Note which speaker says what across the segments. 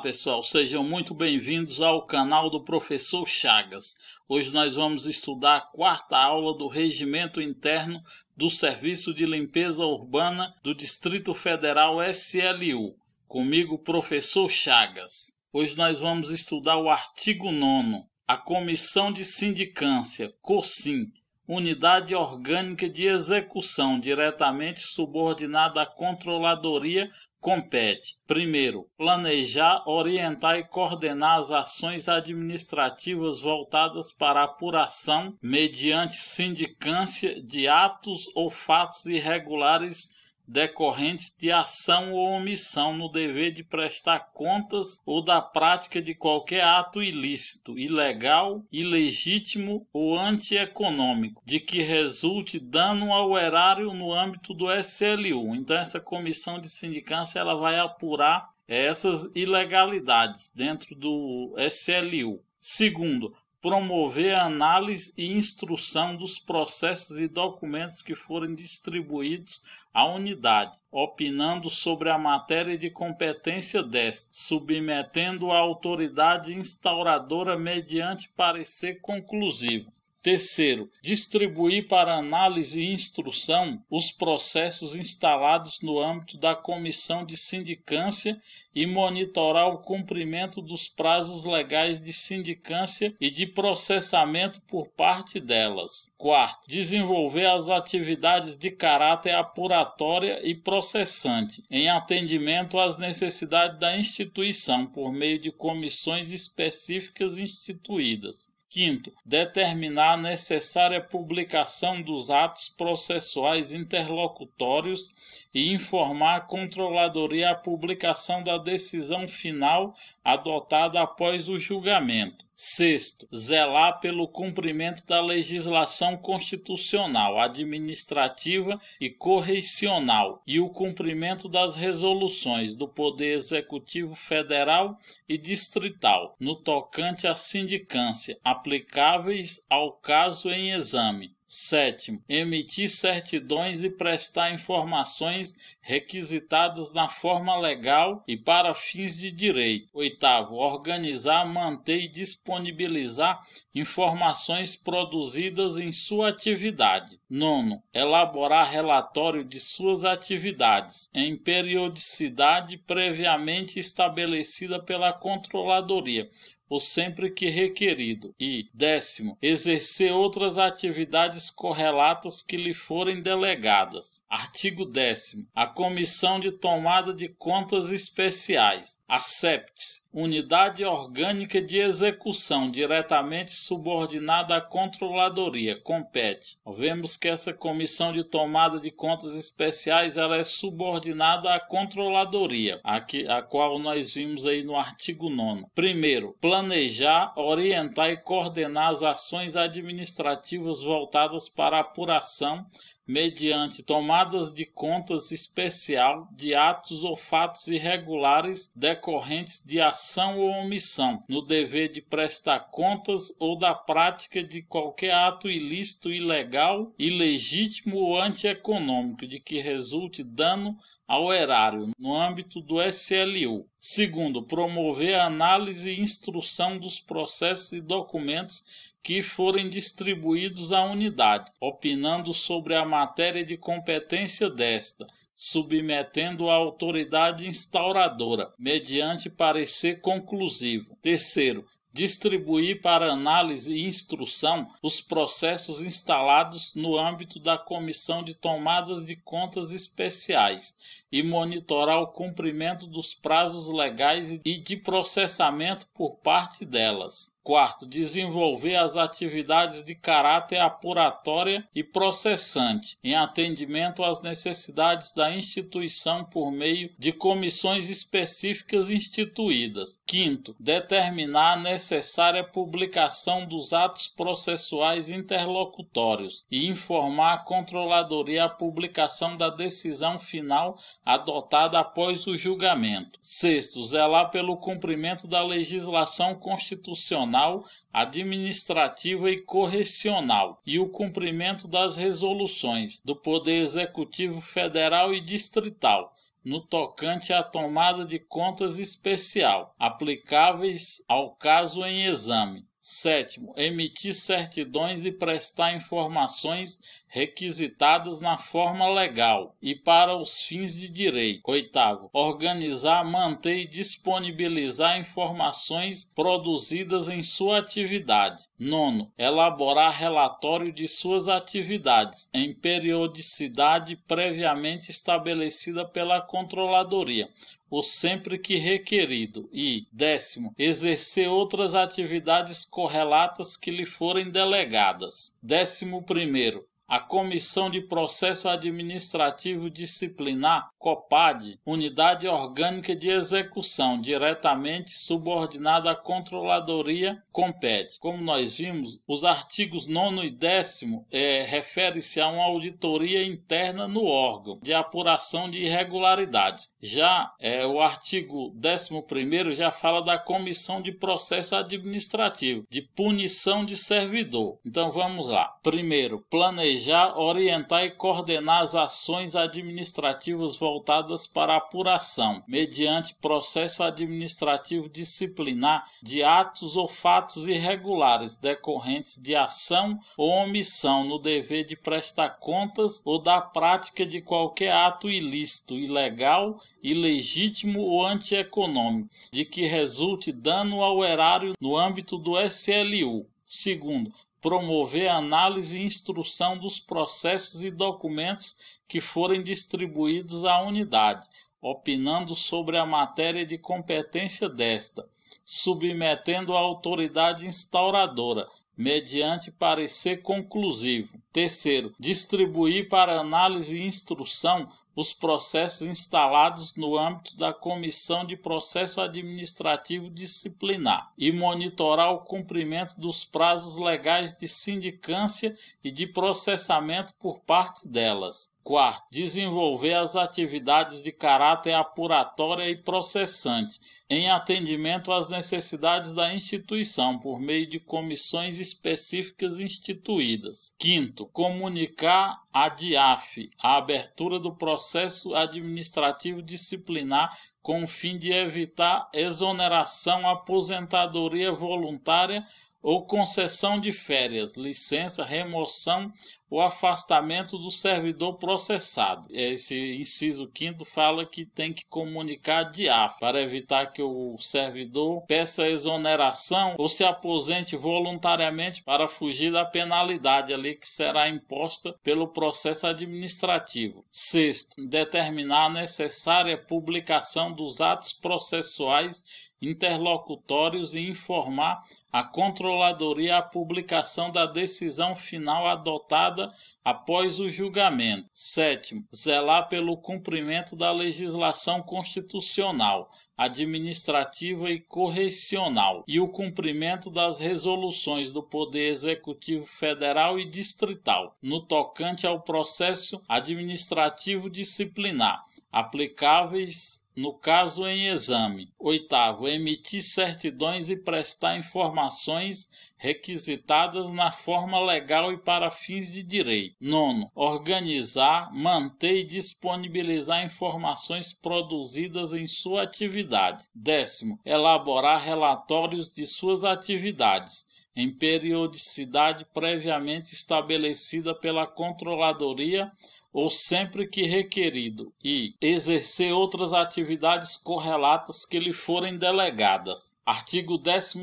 Speaker 1: pessoal, sejam muito bem-vindos ao canal do Professor Chagas. Hoje nós vamos estudar a quarta aula do Regimento Interno do Serviço de Limpeza Urbana do Distrito Federal SLU. Comigo, Professor Chagas. Hoje nós vamos estudar o artigo 9, a Comissão de Sindicância, COSIM, unidade orgânica de execução diretamente subordinada à controladoria compete, primeiro, planejar, orientar e coordenar as ações administrativas voltadas para apuração mediante sindicância de atos ou fatos irregulares decorrentes de ação ou omissão no dever de prestar contas ou da prática de qualquer ato ilícito, ilegal, ilegítimo ou antieconômico, de que resulte dano ao erário no âmbito do SLU. Então essa comissão de sindicância ela vai apurar essas ilegalidades dentro do SLU. Segundo, promover a análise e instrução dos processos e documentos que forem distribuídos à unidade, opinando sobre a matéria de competência desta, submetendo à autoridade instauradora mediante parecer conclusivo. Terceiro, distribuir para análise e instrução os processos instalados no âmbito da comissão de sindicância e monitorar o cumprimento dos prazos legais de sindicância e de processamento por parte delas. Quarto, desenvolver as atividades de caráter apuratória e processante, em atendimento às necessidades da instituição, por meio de comissões específicas instituídas. Quinto, determinar a necessária publicação dos atos processuais interlocutórios e informar a controladoria a publicação da decisão final adotada após o julgamento. Sexto, zelar pelo cumprimento da legislação constitucional, administrativa e correcional e o cumprimento das resoluções do Poder Executivo Federal e Distrital no tocante à sindicância aplicáveis ao caso em exame. Sétimo, emitir certidões e prestar informações requisitadas na forma legal e para fins de direito. Oitavo, organizar, manter e disponibilizar informações produzidas em sua atividade. Nono, elaborar relatório de suas atividades em periodicidade previamente estabelecida pela controladoria, ou sempre que requerido. E, décimo, exercer outras atividades correlatas que lhe forem delegadas. Artigo décimo. A Comissão de Tomada de Contas Especiais, a SEPTES, unidade orgânica de execução diretamente subordinada à controladoria, compete. Vemos que essa comissão de tomada de contas especiais ela é subordinada à controladoria, a, que, a qual nós vimos aí no artigo 9. Primeiro, planejar, orientar e coordenar as ações administrativas voltadas para a apuração mediante tomadas de contas especial de atos ou fatos irregulares decorrentes de ação ou omissão, no dever de prestar contas ou da prática de qualquer ato ilícito, ilegal, ilegítimo ou antieconômico de que resulte dano ao erário no âmbito do SLU. Segundo, promover a análise e instrução dos processos e documentos que forem distribuídos à unidade, opinando sobre a matéria de competência desta, submetendo à autoridade instauradora, mediante parecer conclusivo. Terceiro, distribuir para análise e instrução os processos instalados no âmbito da Comissão de Tomadas de Contas Especiais e monitorar o cumprimento dos prazos legais e de processamento por parte delas. Quarto, desenvolver as atividades de caráter apuratória e processante, em atendimento às necessidades da instituição por meio de comissões específicas instituídas. Quinto, determinar a necessária publicação dos atos processuais interlocutórios e informar a controladoria a publicação da decisão final adotada após o julgamento. Sexto, zelar pelo cumprimento da legislação constitucional penal, administrativa e correcional e o cumprimento das resoluções do Poder Executivo Federal e Distrital no tocante à tomada de contas especial, aplicáveis ao caso em exame Sétimo, emitir certidões e prestar informações requisitadas na forma legal e para os fins de direito. Oitavo, organizar, manter e disponibilizar informações produzidas em sua atividade. Nono, elaborar relatório de suas atividades em periodicidade previamente estabelecida pela controladoria, ou sempre que requerido, e, décimo, exercer outras atividades correlatas que lhe forem delegadas. Décimo primeiro, a Comissão de Processo Administrativo Disciplinar, COPAD, unidade orgânica de execução diretamente subordinada à controladoria, compete. Como nós vimos, os artigos 9 e 10 é, referem-se a uma auditoria interna no órgão de apuração de irregularidades. Já é, o artigo 11 já fala da Comissão de Processo Administrativo, de punição de servidor. Então vamos lá. Primeiro, planejar planejar, orientar e coordenar as ações administrativas voltadas para apuração, mediante processo administrativo disciplinar de atos ou fatos irregulares decorrentes de ação ou omissão no dever de prestar contas ou da prática de qualquer ato ilícito, ilegal, ilegítimo ou antieconômico, de que resulte dano ao erário no âmbito do SLU. Segundo, promover análise e instrução dos processos e documentos que forem distribuídos à unidade, opinando sobre a matéria de competência desta, submetendo à autoridade instauradora, mediante parecer conclusivo. Terceiro, distribuir para análise e instrução os processos instalados no âmbito da Comissão de Processo Administrativo Disciplinar e monitorar o cumprimento dos prazos legais de sindicância e de processamento por parte delas. Quarto, desenvolver as atividades de caráter apuratória e processante, em atendimento às necessidades da instituição, por meio de comissões específicas instituídas. Quinto, comunicar à DIAF a abertura do processo administrativo disciplinar com o fim de evitar exoneração, aposentadoria voluntária ou concessão de férias, licença, remoção ou afastamento do servidor processado. É, esse inciso quinto fala que tem que comunicar de DIAF para evitar que o servidor peça exoneração ou se aposente voluntariamente para fugir da penalidade ali que será imposta pelo processo administrativo. Sexto, determinar a necessária publicação dos atos processuais interlocutórios e informar a Controladoria a publicação da decisão final adotada após o julgamento. sétimo Zelar pelo cumprimento da legislação constitucional, administrativa e correcional e o cumprimento das resoluções do Poder Executivo Federal e Distrital no tocante ao processo administrativo disciplinar aplicáveis no caso em exame. Oitavo, emitir certidões e prestar informações requisitadas na forma legal e para fins de direito. Nono, organizar, manter e disponibilizar informações produzidas em sua atividade. Décimo, elaborar relatórios de suas atividades em periodicidade previamente estabelecida pela controladoria ou sempre que requerido, e exercer outras atividades correlatas que lhe forem delegadas. Artigo 12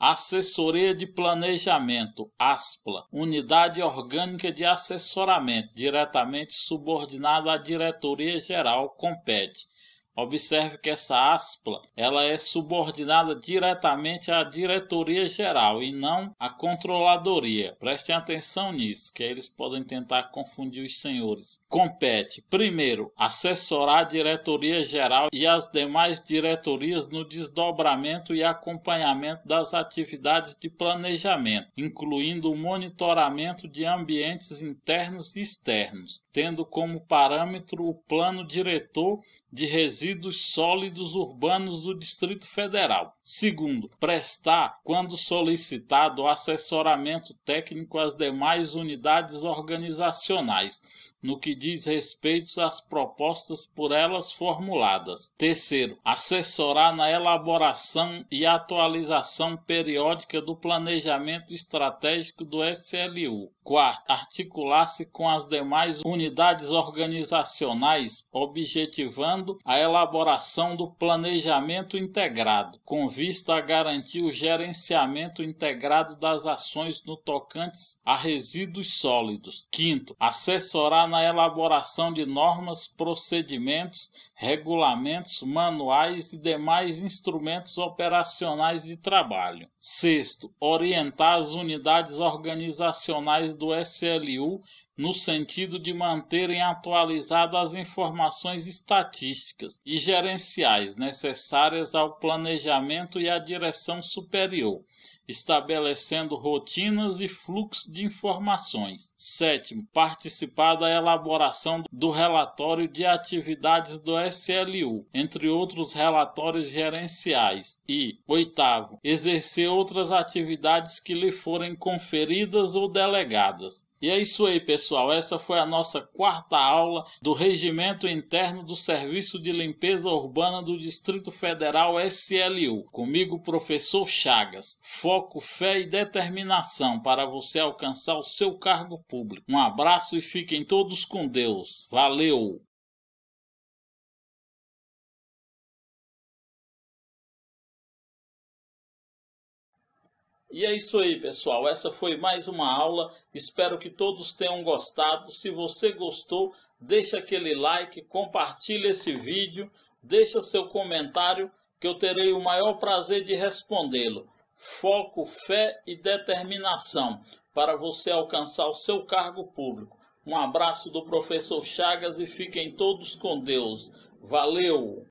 Speaker 1: Assessoria de Planejamento, ASPLA, Unidade Orgânica de Assessoramento, diretamente subordinada à Diretoria-Geral, compete Observe que essa ASPLA ela é subordinada diretamente à diretoria geral e não à controladoria. Prestem atenção nisso, que aí eles podem tentar confundir os senhores. Compete, primeiro, assessorar a diretoria geral e as demais diretorias no desdobramento e acompanhamento das atividades de planejamento, incluindo o monitoramento de ambientes internos e externos, tendo como parâmetro o Plano Diretor de Resíduos Sólidos Urbanos do Distrito Federal. Segundo, prestar, quando solicitado, assessoramento técnico às demais unidades organizacionais no que diz respeito às propostas por elas formuladas. Terceiro, assessorar na elaboração e atualização periódica do planejamento estratégico do SLU. Quarto, articular-se com as demais unidades organizacionais, objetivando a elaboração do planejamento integrado, com vista a garantir o gerenciamento integrado das ações no tocante a resíduos sólidos. Quinto, assessorar na elaboração de normas, procedimentos, regulamentos, manuais e demais instrumentos operacionais de trabalho. Sexto, orientar as unidades organizacionais do SLU no sentido de manterem atualizadas as informações estatísticas e gerenciais necessárias ao planejamento e à direção superior estabelecendo rotinas e fluxo de informações. Sétimo, participar da elaboração do relatório de atividades do SLU, entre outros relatórios gerenciais. E, oitavo, exercer outras atividades que lhe forem conferidas ou delegadas. E é isso aí, pessoal. Essa foi a nossa quarta aula do Regimento Interno do Serviço de Limpeza Urbana do Distrito Federal SLU. Comigo, professor Chagas. Foco, fé e determinação para você alcançar o seu cargo público. Um abraço e fiquem todos com Deus. Valeu! E é isso aí, pessoal. Essa foi mais uma aula. Espero que todos tenham gostado. Se você gostou, deixa aquele like, compartilha esse vídeo, deixa seu comentário que eu terei o maior prazer de respondê-lo. Foco, fé e determinação para você alcançar o seu cargo público. Um abraço do professor Chagas e fiquem todos com Deus. Valeu!